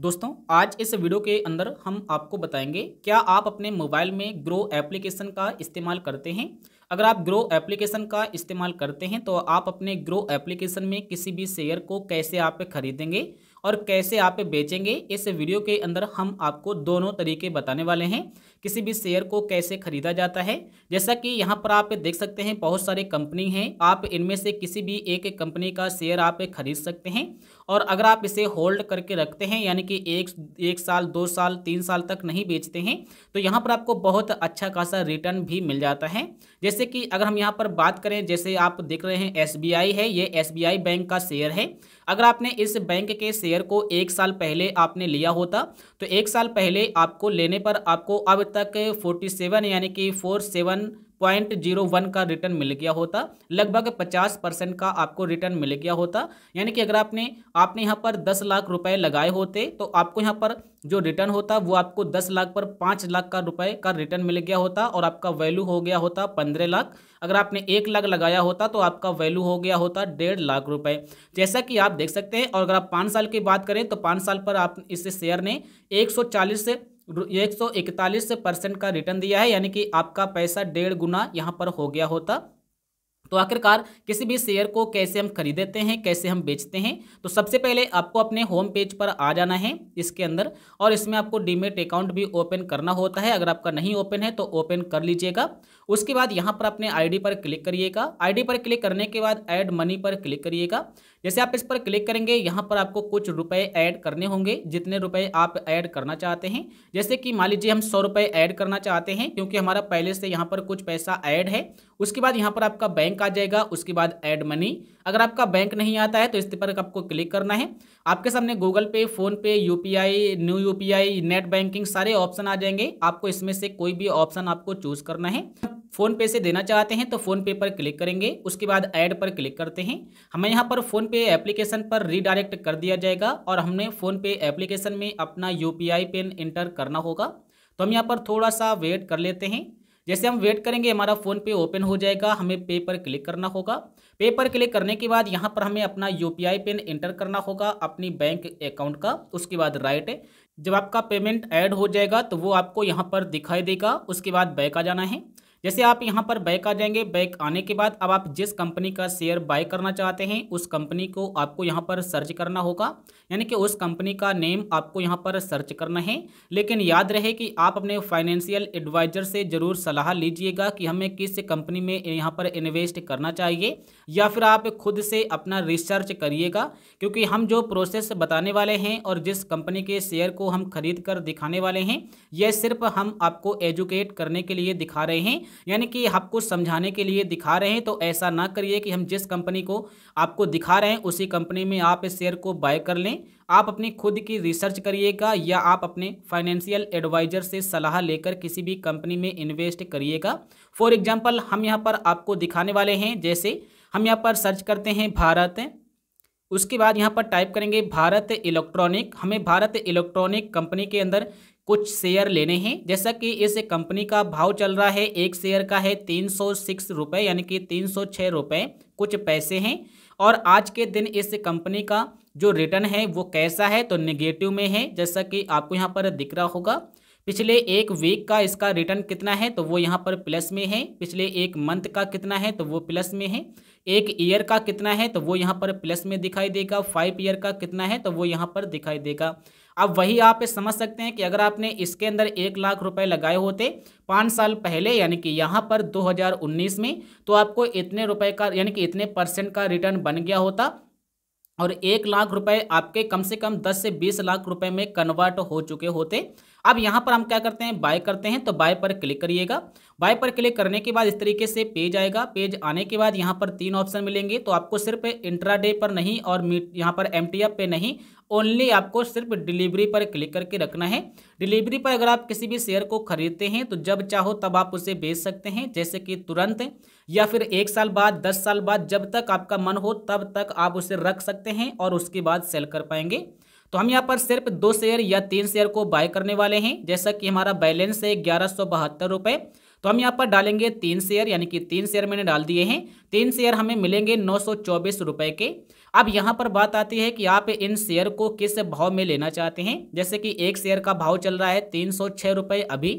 दोस्तों आज इस वीडियो के अंदर हम आपको बताएंगे क्या आप अपने मोबाइल में ग्रो एप्लीकेशन का इस्तेमाल करते हैं अगर आप ग्रो एप्लीकेशन का इस्तेमाल करते हैं तो आप अपने ग्रो एप्लीकेशन में किसी भी शेयर को कैसे आप खरीदेंगे और कैसे आप बेचेंगे इस वीडियो के अंदर हम आपको दोनों तरीके बताने वाले हैं किसी भी शेयर को कैसे खरीदा जाता है जैसा कि यहाँ पर आप देख सकते हैं बहुत सारे कंपनी हैं आप इनमें से किसी भी एक कंपनी का शेयर आप खरीद सकते हैं और अगर आप इसे होल्ड करके रखते हैं यानी कि एक एक साल दो साल तीन साल तक नहीं बेचते हैं तो यहाँ पर आपको बहुत अच्छा खासा रिटर्न भी मिल जाता है जैसे कि अगर हम यहाँ पर बात करें जैसे आप देख रहे हैं एस है ये एस बैंक का शेयर है अगर आपने इस बैंक के शेयर को एक साल पहले आपने लिया होता तो एक साल पहले आपको लेने पर आपको अब तक फोर्टी सेवन यानी कि four seven point zero one का रिटर्न मिल गया होता लगभग पचास परसेंट का आपको रिटर्न मिल गया होता यानी कि अगर आपने आपने यहाँ पर दस लाख रुपए लगाए होते तो आपको यहाँ पर जो रिटर्न होता वो आपको दस लाख पर पाँच लाख का रुपए का रिटर्न मिल गया होता और आपका वैल्यू हो गया होता पंद्रह लाख अगर आपने एक लाख लगाया होता तो आपका वैल्यू हो गया होता डेढ़ लाख रुपए जैसा कि आप देख सकते हैं और अगर आप पाँच साल की बात करें तो पाँच साल पर आप इस शेयर ने एक से एक सौ इकतालीस परसेंट का रिटर्न दिया है यानी कि आपका पैसा डेढ़ गुना यहाँ पर हो गया होता तो आखिरकार किसी भी शेयर को कैसे हम खरीदते हैं कैसे हम बेचते हैं तो सबसे पहले आपको अपने होम पेज पर आ जाना है इसके अंदर और इसमें आपको डीमेट अकाउंट भी ओपन करना होता है अगर आपका नहीं ओपन है तो ओपन कर लीजिएगा उसके बाद यहाँ पर अपने आईडी पर क्लिक करिएगा आईडी पर क्लिक करने के बाद ऐड मनी पर क्लिक करिएगा जैसे आप इस पर क्लिक करेंगे यहाँ पर आपको कुछ रुपए ऐड करने होंगे जितने रुपए आप ऐड करना चाहते हैं जैसे कि मान लीजिए हम सौ रुपए ऐड करना चाहते हैं क्योंकि हमारा पहले से यहाँ पर कुछ पैसा ऐड है उसके बाद यहाँ पर आपका बैंक आ जाएगा उसके बाद ऐड मनी अगर आपका बैंक नहीं आता है तो इस पर आपको क्लिक करना है आपके सामने Google Pay PhonePe UPI new UPI net banking सारे ऑप्शन आ जाएंगे आपको इसमें से कोई भी ऑप्शन आपको चूज करना है फोन पे से देना चाहते हैं तो फोन पे पर क्लिक करेंगे उसके बाद ऐड पर क्लिक करते हैं हमें यहाँ पर फोन पे एप्लीकेशन पर रीडायरेक्ट कर दिया जाएगा और हमने फोन पे एप्लीकेशन में अपना यूपीआई पिन इंटर करना होगा तो हम यहाँ पर थोड़ा सा वेट कर लेते हैं जैसे हम वेट करेंगे हमारा फ़ोन पे ओपन हो जाएगा हमें पे पर क्लिक करना होगा पे पर क्लिक करने के बाद यहाँ पर हमें अपना यू पिन एंटर करना होगा अपनी बैंक अकाउंट का उसके बाद राइट जब आपका पेमेंट ऐड हो जाएगा तो वो आपको यहाँ पर दिखाई देगा उसके बाद बैक आ जाना है जैसे आप यहाँ पर बैक आ जाएंगे बैक आने के बाद अब आप जिस कंपनी का शेयर बाय करना चाहते हैं उस कंपनी को आपको यहाँ पर सर्च करना होगा यानी कि उस कंपनी का नेम आपको यहाँ पर सर्च करना है लेकिन याद रहे कि आप अपने फाइनेंशियल एडवाइजर से ज़रूर सलाह लीजिएगा कि हमें किस कंपनी में यहाँ पर इन्वेस्ट करना चाहिए या फिर आप खुद से अपना रिसर्च करिएगा क्योंकि हम जो प्रोसेस बताने वाले हैं और जिस कंपनी के शेयर को हम खरीद कर दिखाने वाले हैं यह सिर्फ हम आपको एजुकेट करने के लिए दिखा रहे हैं यानी कि आपको समझाने के लिए दिखा रहे हैं तो ऐसा ना करिए कि हम जिस कंपनी को आपको दिखा रहे हैं उसी कंपनी में आप इस शेयर को बाय कर लें आप अपनी खुद की रिसर्च करिएगा या आप अपने फाइनेंशियल एडवाइजर से सलाह लेकर किसी भी कंपनी में इन्वेस्ट करिएगा फॉर एग्जाम्पल हम यहाँ पर आपको दिखाने वाले हैं जैसे हम यहाँ पर सर्च करते हैं भारत उसके बाद यहाँ पर टाइप करेंगे भारत इलेक्ट्रॉनिक हमें भारत इलेक्ट्रॉनिक कंपनी के अंदर कुछ शेयर लेने हैं जैसा कि इस कंपनी का भाव चल रहा है एक शेयर का है तीन सौ सिक्स रुपये यानी कि तीन सौ छः रुपये कुछ पैसे हैं और आज के दिन इस कंपनी का जो रिटर्न है वो कैसा है तो निगेटिव में है जैसा कि आपको यहाँ पर दिख रहा होगा पिछले एक वीक का इसका रिटर्न कितना है तो वो यहाँ पर प्लस में है पिछले एक मंथ का कितना है तो वो प्लस में है एक ईयर का कितना है तो वो यहाँ पर प्लस में दिखाई देगा फाइव ईयर का कितना है तो वो यहाँ पर दिखाई देगा अब वही आप समझ सकते हैं कि अगर आपने इसके अंदर एक लाख रुपए लगाए होते पाँच साल पहले यानी कि यहाँ पर 2019 में तो आपको इतने रुपए का यानी कि इतने परसेंट का रिटर्न बन गया होता और एक लाख रुपए आपके कम से कम दस से बीस लाख रुपए में कन्वर्ट हो चुके होते अब यहाँ पर हम क्या करते हैं बाय करते हैं तो बाय पर क्लिक करिएगा बाय पर क्लिक करने के बाद इस तरीके से पेज आएगा पेज आने के बाद यहाँ पर तीन ऑप्शन मिलेंगे तो आपको सिर्फ इंट्राडे पर नहीं और यहाँ पर एम पे नहीं ओनली आपको सिर्फ डिलीवरी पर क्लिक करके रखना है डिलीवरी पर अगर आप किसी भी शेयर को खरीदते हैं तो जब चाहो तब आप उसे बेच सकते हैं जैसे कि तुरंत या फिर एक साल बाद दस साल बाद जब तक आपका मन हो तब तक आप उसे रख सकते हैं और उसके बाद सेल कर पाएंगे तो हम यहाँ पर सिर्फ दो शेयर या तीन शेयर को बाय करने वाले हैं जैसा कि हमारा बैलेंस है ग्यारह सौ बहत्तर रुपये तो हम यहाँ पर डालेंगे तीन शेयर यानी कि तीन शेयर मैंने डाल दिए हैं तीन शेयर हमें मिलेंगे नौ रुपए के अब यहाँ पर बात आती है कि आप इन शेयर को किस भाव में लेना चाहते हैं जैसे कि एक शेयर का भाव चल रहा है तीन रुपए अभी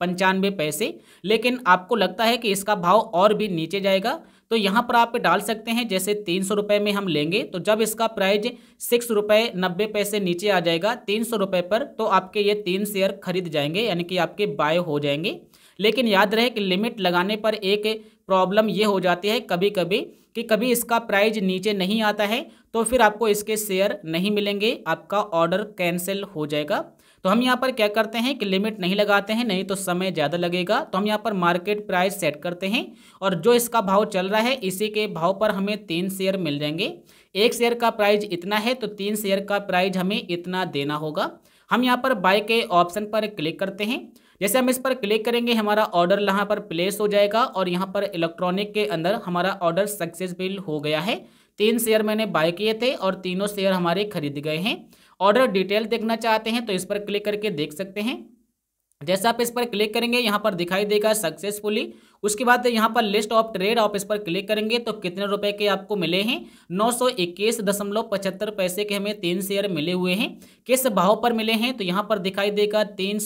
पंचानवे पैसे लेकिन आपको लगता है कि इसका भाव और भी नीचे जाएगा तो यहाँ पर आप डाल सकते हैं जैसे तीन सौ रुपये में हम लेंगे तो जब इसका प्राइज सिक्स रुपये नब्बे पैसे नीचे आ जाएगा तीन सौ रुपये पर तो आपके ये तीन शेयर खरीद जाएंगे यानी कि आपके बाय हो जाएंगे लेकिन याद रहे कि लिमिट लगाने पर एक प्रॉब्लम ये हो जाती है कभी कभी कि कभी इसका प्राइज नीचे नहीं आता है तो फिर आपको इसके शेयर नहीं मिलेंगे आपका ऑर्डर कैंसिल हो जाएगा तो हम यहाँ पर क्या करते हैं कि लिमिट नहीं लगाते हैं नहीं तो समय ज़्यादा लगेगा तो हम यहाँ पर मार्केट प्राइस सेट करते हैं और जो इसका भाव चल रहा है इसी के भाव पर हमें तीन शेयर मिल जाएंगे एक शेयर का प्राइज इतना है तो तीन शेयर का प्राइज हमें इतना देना होगा हम यहाँ पर बाय के ऑप्शन पर क्लिक करते हैं जैसे हम इस पर क्लिक करेंगे हमारा ऑर्डर यहाँ पर प्लेस हो जाएगा और यहाँ पर इलेक्ट्रॉनिक के अंदर हमारा ऑर्डर सक्सेसफुल हो गया है तीन शेयर मैंने बाय किए थे और तीनों शेयर हमारे खरीद गए हैं ऑर्डर डिटेल देखना चाहते हैं तो इस पर क्लिक करके देख सकते हैं जैसा आप इस पर क्लिक करेंगे यहाँ पर दिखाई देगा सक्सेसफुली उसके बाद यहाँ पर लिस्ट ऑफ ट्रेड आप इस पर क्लिक करेंगे तो कितने रुपए के आपको मिले हैं नौ पैसे के हमें तीन शेयर मिले हुए हैं किस भाव पर मिले हैं तो यहाँ पर दिखाई देगा तीन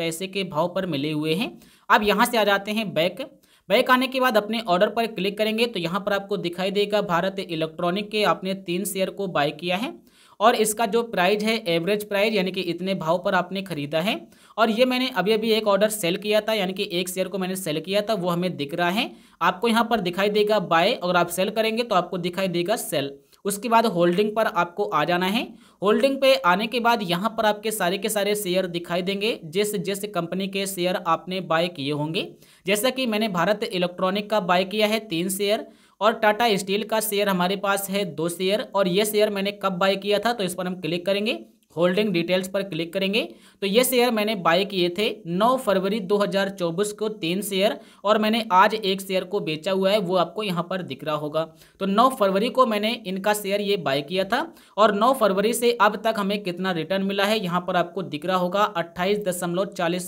पैसे के भाव पर मिले हुए हैं अब यहाँ से आ जाते हैं बैक बैक आने के बाद अपने ऑर्डर पर क्लिक करेंगे तो यहाँ पर आपको दिखाई देगा भारत इलेक्ट्रॉनिक के आपने तीन शेयर को बाय किया है और इसका जो प्राइज है एवरेज प्राइज यानी कि इतने भाव पर आपने खरीदा है और ये मैंने अभी अभी एक ऑर्डर सेल किया था यानी कि एक शेयर को मैंने सेल किया था वो हमें दिख रहा है आपको यहाँ पर दिखाई देगा बाय अगर आप सेल करेंगे तो आपको दिखाई देगा सेल उसके बाद होल्डिंग पर आपको आ जाना है होल्डिंग पे आने के बाद यहाँ पर आपके सारे के सारे शेयर दिखाई देंगे जिस जिस कंपनी के शेयर आपने बाय किए होंगे जैसा कि मैंने भारत इलेक्ट्रॉनिक का बाय किया है तीन शेयर और टाटा स्टील का शेयर हमारे पास है दो शेयर और ये शेयर मैंने कब बाय किया था तो इस पर हम क्लिक करेंगे होल्डिंग डिटेल्स पर क्लिक करेंगे तो ये शेयर मैंने बाय किए थे 9 फरवरी 2024 को तीन शेयर और मैंने आज एक शेयर को बेचा हुआ है वो आपको यहाँ पर दिख रहा होगा तो 9 फरवरी को मैंने इनका शेयर ये बाय किया था और 9 फरवरी से अब तक हमें कितना रिटर्न मिला है यहाँ पर आपको दिख रहा होगा अट्ठाईस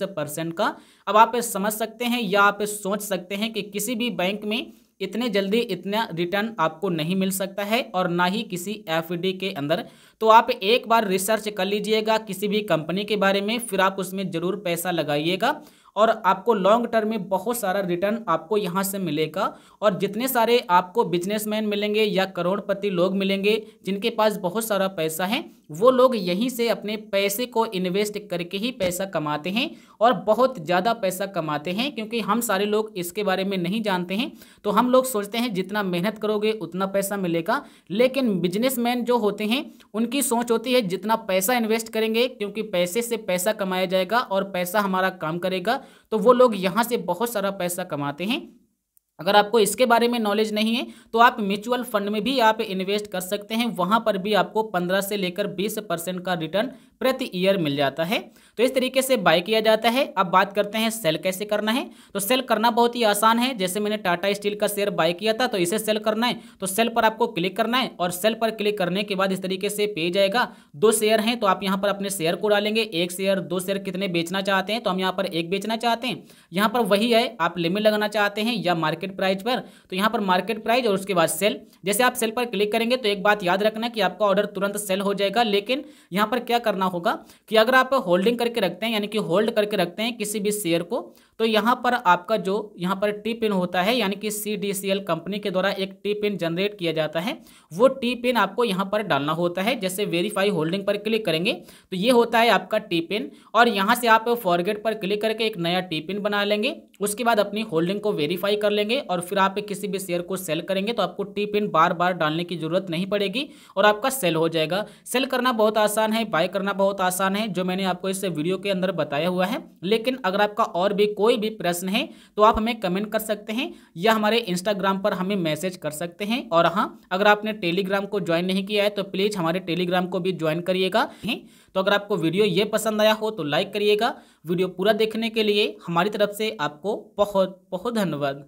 का अब आप समझ सकते हैं या आप सोच सकते हैं कि किसी भी बैंक में इतने जल्दी इतना रिटर्न आपको नहीं मिल सकता है और ना ही किसी एफ के अंदर तो आप एक बार रिसर्च कर लीजिएगा किसी भी कंपनी के बारे में फिर आप उसमें ज़रूर पैसा लगाइएगा और आपको लॉन्ग टर्म में बहुत सारा रिटर्न आपको यहाँ से मिलेगा और जितने सारे आपको बिजनेसमैन मिलेंगे या करोड़पति लोग मिलेंगे जिनके पास बहुत सारा पैसा है वो लोग यहीं से अपने पैसे को इन्वेस्ट करके ही पैसा कमाते हैं और बहुत ज़्यादा पैसा कमाते हैं क्योंकि हम सारे लोग इसके बारे में नहीं जानते हैं तो हम लोग सोचते हैं जितना मेहनत करोगे उतना पैसा मिलेगा लेकिन बिजनेसमैन जो होते हैं उनकी सोच होती है जितना पैसा इन्वेस्ट करेंगे क्योंकि पैसे से पैसा कमाया जाएगा और पैसा हमारा काम करेगा तो वो लोग यहाँ से बहुत सारा पैसा कमाते हैं अगर आपको इसके बारे में नॉलेज नहीं है तो आप म्यूचुअल फंड में भी आप इन्वेस्ट कर सकते हैं वहाँ पर भी आपको 15 से लेकर 20 परसेंट का रिटर्न प्रति ईयर मिल जाता है तो इस तरीके से बाय किया जाता है अब बात करते हैं सेल कैसे करना है तो सेल करना बहुत ही आसान है जैसे मैंने टाटा स्टील का शेयर बाय किया था तो इसे सेल करना है तो सेल पर आपको क्लिक करना है और सेल पर क्लिक करने के बाद इस तरीके से पे जाएगा दो शेयर हैं तो आप यहाँ पर अपने शेयर को डालेंगे एक शेयर दो शेयर कितने बेचना चाहते हैं तो हम यहाँ पर एक बेचना चाहते हैं यहाँ पर वही है आप लिमिट लगाना चाहते हैं या मार्केट प्राइस पर तो यहाँ पर मार्केट प्राइस और उसके बाद सेल जैसे आप सेल पर क्लिक करेंगे तो एक बात याद रखना कि आपका ऑर्डर तुरंत सेल हो जाएगा लेकिन यहाँ पर क्या करना करना होगा कि अगर आप होल्डिंग करके रखते हैं यानी कि होल्ड करके रखते हैं किसी भी शेयर को तो यहाँ पर आपका जो यहाँ पर टी पिन होता है यानी कि C D C L company के द्वारा एक टी पिन जनरेट किया जाता है वो टी पिन आपको यहाँ पर डालना होता है जैसे वेरीफाई होल्डिंग पर क्लिक करेंगे तो ये होता है आपका टी पिन और यहाँ से आप फॉरगेट पर क्लिक करके एक नया टी पिन बना लेंगे उसके बाद अपनी होल्डिंग को वेरीफाई कर लेंगे और फिर आप किसी भी शेयर को सेल करेंगे तो आपको टी पिन बार बार डालने की जरूरत नहीं पड़ेगी और आपका सेल हो जाएगा सेल करना बहुत आसान है बाय करना बहुत आसान है जो मैंने आपको इस वीडियो के अंदर बताया हुआ है लेकिन अगर आपका और भी कोई भी प्रश्न है तो आप हमें कमेंट कर सकते हैं या हमारे इंस्टाग्राम पर हमें मैसेज कर सकते हैं और हाँ अगर आपने टेलीग्राम को ज्वाइन नहीं किया है तो प्लीज़ हमारे टेलीग्राम को भी ज्वाइन करिएगा तो अगर आपको वीडियो ये पसंद आया हो तो लाइक करिएगा वीडियो पूरा देखने के लिए हमारी तरफ से आपको बहुत बहुत धन्यवाद